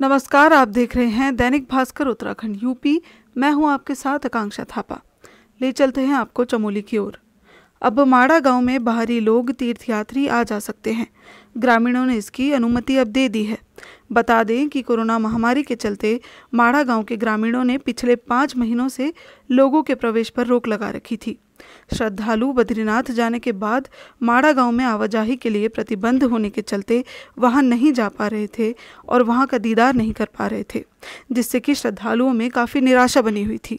नमस्कार आप देख रहे हैं दैनिक भास्कर उत्तराखंड यूपी मैं हूं आपके साथ आकांक्षा थापा ले चलते हैं आपको चमोली की ओर अब माड़ा गांव में बाहरी लोग तीर्थयात्री आ जा सकते हैं ग्रामीणों ने इसकी अनुमति अब दे दी है बता दें कि कोरोना महामारी के चलते माड़ा गांव के ग्रामीणों ने पिछले पाँच महीनों से लोगों के प्रवेश पर रोक लगा रखी थी श्रद्धालु बद्रीनाथ जाने के बाद माड़ा गांव में आवाजाही के लिए प्रतिबंध होने के चलते वहां नहीं जा पा रहे थे और वहां का दीदार नहीं कर पा रहे थे जिससे कि श्रद्धालुओं में काफ़ी निराशा बनी हुई थी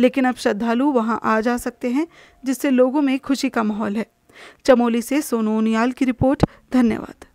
लेकिन अब श्रद्धालु वहां आ जा सकते हैं जिससे लोगों में खुशी का माहौल है चमोली से सोनू उनियाल की रिपोर्ट धन्यवाद